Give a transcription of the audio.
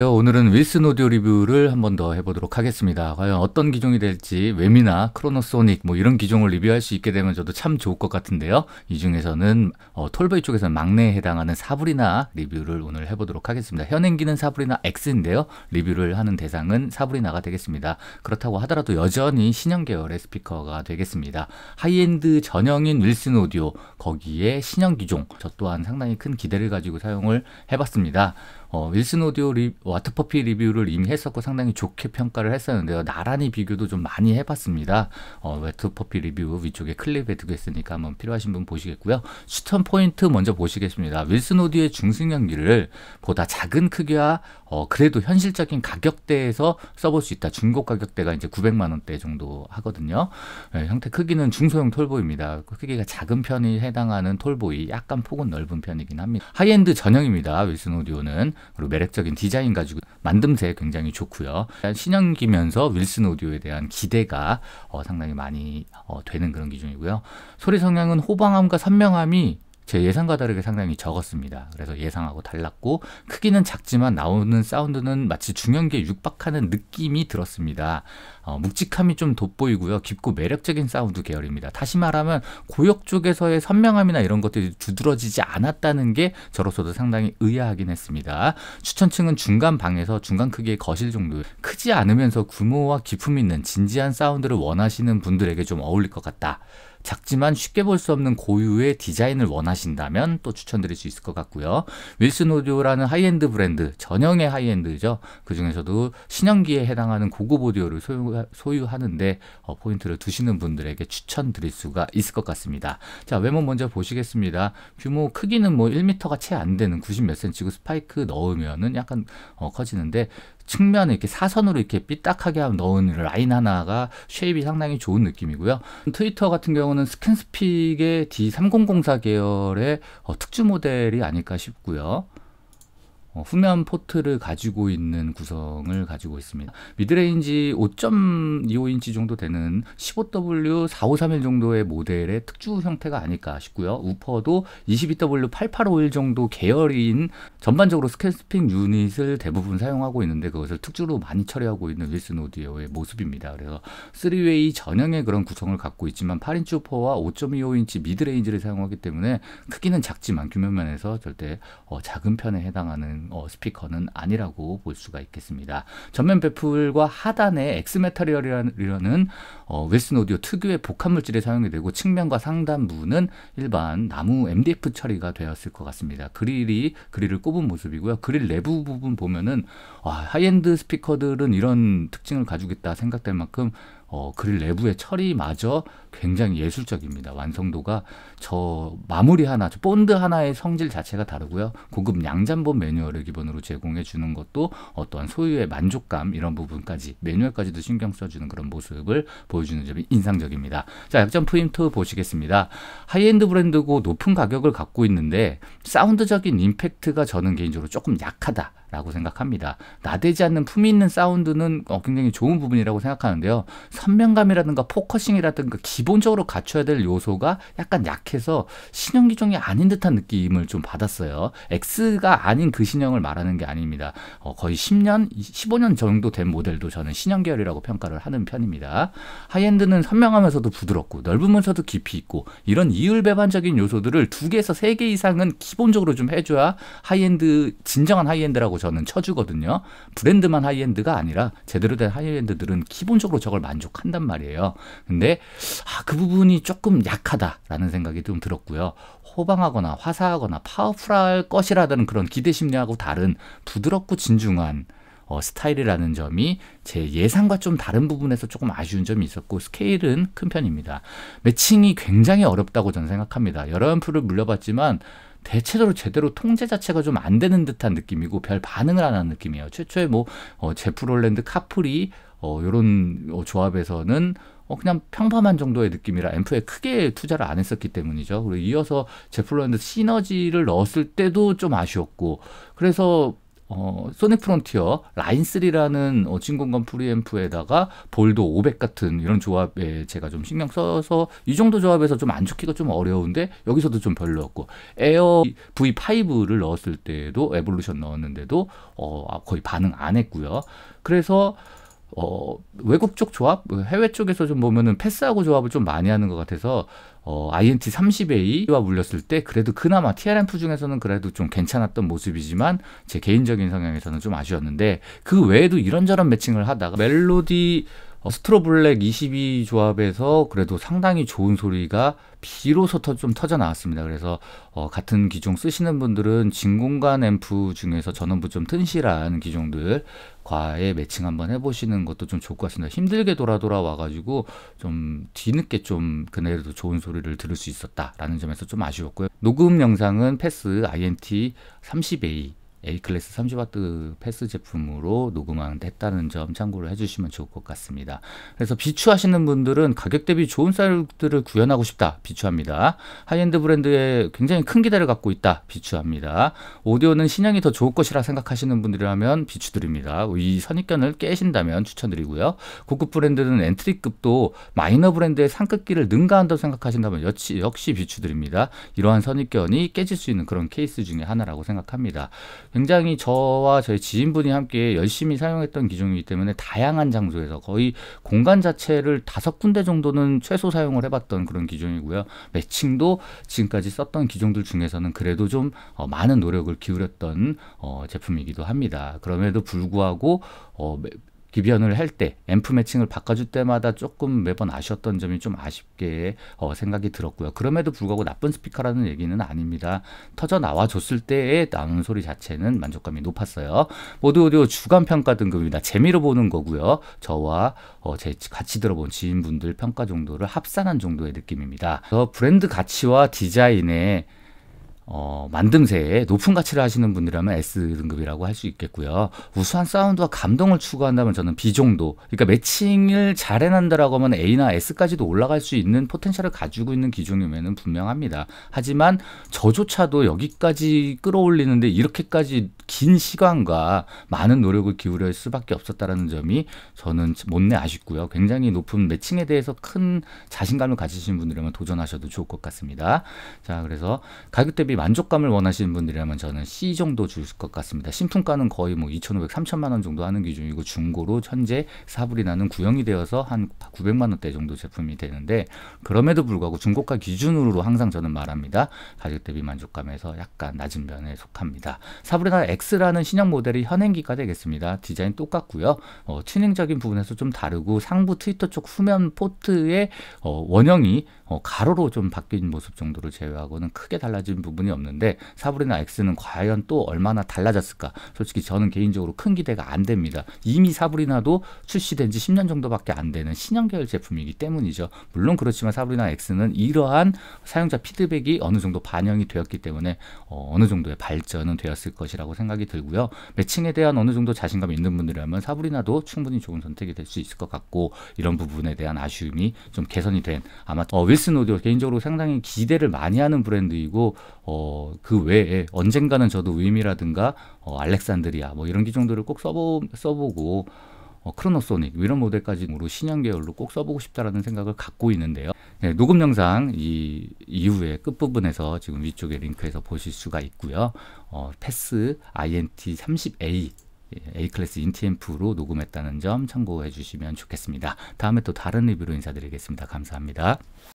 어, 오늘은 윌슨 오디오 리뷰를 한 번 더 해보도록 하겠습니다. 과연 어떤 기종이 될지 웹이나 크로노소닉 뭐 이런 기종을 리뷰할 수 있게 되면 저도 참 좋을 것 같은데요. 이 중에서는 어, 톨베이 쪽에서 막내에 해당하는 사브리나 리뷰를 오늘 해보도록 하겠습니다. 현행기는 사브리나 X인데요. 리뷰를 하는 대상은 사브리나가 되겠습니다. 그렇다고 하더라도 여전히 신형 계열의 스피커가 되겠습니다. 하이엔드 전형인 윌슨 오디오 거기에 신형 기종 저 또한 상당히 큰 기대를 가지고 사용을 해봤습니다. 어, 윌슨 오디오 리, 와트퍼피 리뷰를 이미 했었고 상당히 좋게 평가를 했었는데요. 나란히 비교도 좀 많이 해봤습니다. 어, 와트퍼피 리뷰 위쪽에 클립에 두겠으니까 한번 필요하신 분 보시겠고요. 추천 포인트 먼저 보시겠습니다. 윌슨 오디오의 중승연기를 보다 작은 크기와 어, 그래도 현실적인 가격대에서 써볼 수 있다. 중고 가격대가 이제 900만 원대 정도 하거든요. 네, 형태 크기는 중소형 톨보입니다. 그 크기가 작은 편이 해당하는 톨보이, 약간 폭은 넓은 편이긴 합니다. 하이엔드 전형입니다. 윌슨 오디오는 그리고 매력적인 디자인 가지고 만듦새 굉장히 좋고요. 신형기면서 윌슨 오디오에 대한 기대가 어, 상당히 많이 어, 되는 그런 기준이고요. 소리 성향은 호방함과 선명함이 제 예상과 다르게 상당히 적었습니다. 그래서 예상하고 달랐고 크기는 작지만 나오는 사운드는 마치 중형계 육박하는 느낌이 들었습니다. 어, 묵직함이 좀 돋보이고요. 깊고 매력적인 사운드 계열입니다. 다시 말하면 고역 쪽에서의 선명함이나 이런 것들이 두드러지지 않았다는 게 저로서도 상당히 의아하긴 했습니다. 추천층은 중간 방에서 중간 크기의 거실 정도 크지 않으면서 규모와 기품 있는 진지한 사운드를 원하시는 분들에게 좀 어울릴 것 같다. 작지만 쉽게 볼 수 없는 고유의 디자인을 원하신다면 또 추천드릴 수 있을 것 같고요. 윌슨 오디오라는 하이엔드 브랜드, 전형의 하이엔드죠. 그 중에서도 신형기에 해당하는 고급 오디오를 소유, 하는데 어, 포인트를 두시는 분들에게 추천드릴 수가 있을 것 같습니다. 자, 외모 먼저 보시겠습니다. 규모 크기는 뭐 1m가 채 안 되는 90몇 cm고 스파이크 넣으면은 약간 어, 커지는데 측면을 이렇게 사선으로 이렇게 삐딱하게 넣은 라인 하나가 쉐입이 상당히 좋은 느낌이고요. 트위터 같은 경우는 스캔스픽의 D3004 계열의 어, 특주 모델이 아닐까 싶고요. 어, 후면 포트를 가지고 있는 구성을 가지고 있습니다. 미드레인지 5.25인치 정도 되는 1 5 w 4 5 3 1 정도의 모델의 특주 형태가 아닐까 싶고요. 우퍼도 22W8851 정도 계열인 전반적으로 스캔스핑 유닛을 대부분 사용하고 있는데 그것을 특주로 많이 처리하고 있는 윌슨 오디오의 모습입니다. 그래서 3웨이 전형의 그런 구성을 갖고 있지만 8인치 우퍼와 5.25인치 미드레인지를 사용하기 때문에 크기는 작지만 규면면에서 절대 어, 작은 편에 해당하는 음, 어, 스피커는 아니라고 볼 수가 있겠습니다. 전면 배풀과 하단에 엑스메타이라는 어, 웨스 오디오 특유의 복합 물질이 사용이 되고 측면과 상단부는 일반 나무 MDF 처리가 되었을 것 같습니다. 그릴이 그릴을 꼽은 모습이고요. 그릴 내부 부분 보면은 와, 아, 하이엔드 스피커들은 이런 특징을 가지고 있다 생각될 만큼 어, 그릴 내부의 처리마저 굉장히 예술적입니다. 완성도가 저 마무리 하나, 저 본드 하나의 성질 자체가 다르고요. 고급 양잠본 매뉴얼을 기본으로 제공해 주는 것도 어떠한 소유의 만족감 이런 부분까지 매뉴얼까지도 신경 써주는 그런 모습을 보여주는 점이 인상적입니다. 자, 약점 포인트 보시겠습니다. 하이엔드 브랜드고 높은 가격을 갖고 있는데 사운드적인 임팩트가 저는 개인적으로 조금 약하다. 라고 생각합니다. 나대지 않는 품위 있는 사운드는 어, 굉장히 좋은 부분이라고 생각하는데요. 선명감이라든가 포커싱이라든가 기본적으로 갖춰야 될 요소가 약간 약해서 신형 기종이 아닌 듯한 느낌을 좀 받았어요. X가 아닌 그 신형을 말하는 게 아닙니다. 어, 거의 10년, 15년 정도 된 모델도 저는 신형 계열이라고 평가를 하는 편입니다. 하이엔드는 선명하면서도 부드럽고 넓으면서도 깊이 있고 이런 이율 배반적인 요소들을 두 개에서 세 개 이상은 기본적으로 좀 해줘야 하이엔드 진정한 하이엔드라고 저는 쳐주거든요. 브랜드만 하이엔드가 아니라 제대로 된 하이엔드들은 기본적으로 저걸 만족한단 말이에요. 근데 아, 그 부분이 조금 약하다라는 생각이 좀 들었고요. 호방하거나 화사하거나 파워풀할 것이라는 그런 기대 심리하고 다른 부드럽고 진중한 어, 스타일이라는 점이 제 예상과 좀 다른 부분에서 조금 아쉬운 점이 있었고 스케일은 큰 편입니다. 매칭이 굉장히 어렵다고 저는 생각합니다. 여러 연프를 물려봤지만 대체적으로 제대로 통제 자체가 좀 안 되는 듯한 느낌이고 별 반응을 안 하는 느낌이에요. 최초에 뭐 어, 제프롤랜드 카풀이 어, 요런 어, 조합에서는 어, 그냥 평범한 정도의 느낌이라 앰프에 크게 투자를 안 했었기 때문이죠. 그리고 이어서 제프로랜드 시너지를 넣었을 때도 좀 아쉬웠고, 그래서 어, 소닉 프론티어 라인 3라는 어, 진공관 프리앰프에다가 볼도 500 같은 이런 조합에 제가 좀 신경 써서 이 정도 조합에서 좀 안 좋기가 좀 어려운데 여기서도 좀 별로였고 에어 V5를 넣었을 때도 에 에볼루션 넣었는데도 어, 아, 거의 반응 안 했고요. 그래서 어, 외국 쪽 조합, 해외 쪽에서 좀 보면은 패스하고 조합을 좀 많이 하는 것 같아서 어, INT 30A와 물렸을 때 그래도 그나마 TRMF 중에서는 그래도 좀 괜찮았던 모습이지만 제 개인적인 성향에서는 좀 아쉬웠는데 그 외에도 이런저런 매칭을 하다가 멜로디 어, 스트로블랙 22 조합에서 그래도 상당히 좋은 소리가 비로소 터, 좀 터져 나왔습니다. 그래서 어, 같은 기종 쓰시는 분들은 진공관 앰프 중에서 전원부 좀 튼실한 기종들 과에 매칭 한번 해보시는 것도 좀 좋을 것 같습니다. 힘들게 돌아 돌아와가지고 좀 뒤늦게 좀 그날도 에 좋은 소리를 들을 수 있었다라는 점에서 좀 아쉬웠고요. 녹음 영상은 패스 INT 30A A클래스 30W 패스 제품으로 녹음한 했다는 점 참고를 해주시면 좋을 것 같습니다. 그래서 비추하시는 분들은 가격 대비 좋은 쌀들을 구현하고 싶다. 비추합니다. 하이엔드 브랜드에 굉장히 큰 기대를 갖고 있다. 비추합니다. 오디오는 신형이 더 좋을 것이라 생각하시는 분들이라면 비추드립니다. 이 선입견을 깨신다면 추천드리고요. 고급 브랜드는 엔트리급도 마이너 브랜드의 상급기를 능가한다고 생각하신다면 역시, 역시 비추드립니다. 이러한 선입견이 깨질 수 있는 그런 케이스 중에 하나라고 생각합니다. 굉장히 저와 저희 지인분이 함께 열심히 사용했던 기종이기 때문에 다양한 장소에서 거의 공간 자체를 다섯 군데 정도는 최소 사용을 해봤던 그런 기종이고요. 매칭도 지금까지 썼던 기종들 중에서는 그래도 좀 어, 많은 노력을 기울였던 어, 제품이기도 합니다. 그럼에도 불구하고 어, 비변을할때 앰프 매칭을 바꿔줄 때마다 조금 매번 아쉬웠던 점이 좀 아쉽게 어, 생각이 들었고요. 그럼에도 불구하고 나쁜 스피커라는 얘기는 아닙니다. 터져 나와줬을 때의 나오는 소리 자체는 만족감이 높았어요. 모두 오디오 주간 평가 등급입니다. 재미로 보는 거고요. 저와 어, 제 같이 들어본 지인분들 평가 정도를 합산한 정도의 느낌입니다. 브랜드 가치와 디자인의 어, 만듦새에 높은 가치를 하시는 분이라면 S등급이라고 할 수 있겠고요. 우수한 사운드와 감동을 추구한다면 저는 B 정도. 그러니까 매칭을 잘해난다라고 하면 A나 S까지도 올라갈 수 있는 포텐셜을 가지고 있는 기종이면 분명합니다. 하지만 저조차도 여기까지 끌어올리는데 이렇게까지 긴 시간과 많은 노력을 기울일 수밖에 없었다는 점이 저는 못내 아쉽고요. 굉장히 높은 매칭에 대해서 큰 자신감을 가지신 분이라면 도전하셔도 좋을 것 같습니다. 자, 그래서 가격 대비 만족감을 원하시는 분들이라면 저는 C 정도 줄 것 같습니다. 신품가는 거의 뭐 2,500, 3,000만 원 정도 하는 기준이고 중고로 현재 사불이 나는 구형이 되어서 한 900만 원대 정도 제품이 되는데 그럼에도 불구하고 중고가 기준으로 항상 저는 말합니다. 가격 대비 만족감에서 약간 낮은 면에 속합니다. 사불이나 X라는 신형 모델이 현행기가 되겠습니다. 디자인 똑같고요. 어, 튜닝적인 부분에서 좀 다르고 상부 트위터 쪽 후면 포트의 어, 원형이 어, 가로로 좀 바뀐 모습 정도를 제외하고는 크게 달라진 부분이 의문이 없는데 사브리나 X는 과연 또 얼마나 달라졌을까? 솔직히 저는 개인적으로 큰 기대가 안 됩니다. 이미 사브리나도 출시된 지 10년 정도밖에 안 되는 신형계열 제품이기 때문이죠. 물론 그렇지만 사브리나 X는 이러한 사용자 피드백이 어느 정도 반영이 되었기 때문에 어, 어느 정도의 발전은 되었을 것이라고 생각이 들고요. 매칭에 대한 어느 정도 자신감 있는 분들이라면 사브리나도 충분히 좋은 선택이 될 수 있을 것 같고 이런 부분에 대한 아쉬움이 좀 개선이 된 아마 어, 윌슨 오디오 개인적으로 상당히 기대를 많이 하는 브랜드이고 어, 그 외에 언젠가는 저도 위미라든가 어, 알렉산드리아 뭐 이런 기종들을 꼭 써보, 써보고 어, 크로노소닉 뭐 이런 모델까지로 신형 계열로 꼭 써보고 싶다라는 생각을 갖고 있는데요. 네, 녹음 영상 이 이후에 끝부분에서 지금 위쪽에 링크에서 보실 수가 있고요. 어, 패스 INT30A A 클래스 인티앰프로 녹음했다는 점 참고해 주시면 좋겠습니다. 다음에 또 다른 리뷰로 인사드리겠습니다. 감사합니다.